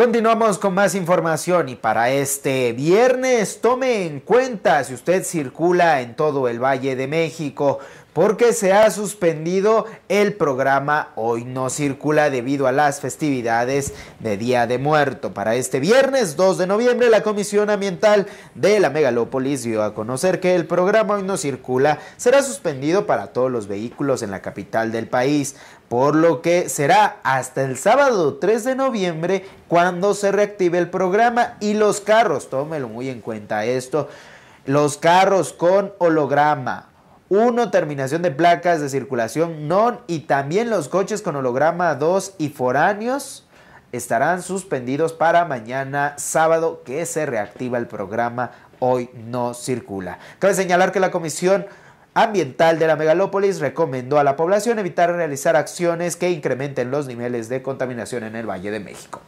Continuamos con más información y para este viernes tome en cuenta si usted circula en todo el Valle de México porque se ha suspendido el programa Hoy no circula debido a las festividades de Día de Muerto. Para este viernes 2 de noviembre, la Comisión Ambiental de la Megalópolis dio a conocer que el programa Hoy no circula será suspendido para todos los vehículos en la capital del país, por lo que será hasta el sábado 3 de noviembre cuando se reactive el programa y los carros, tómelo muy en cuenta esto, los carros con holograma 1, terminación de placas de circulación non y también los coches con holograma 2 y foráneos estarán suspendidos para mañana sábado que se reactiva el programa Hoy no circula. Cabe señalar que la Comisión Ambiental de la Megalópolis recomendó a la población evitar realizar acciones que incrementen los niveles de contaminación en el Valle de México.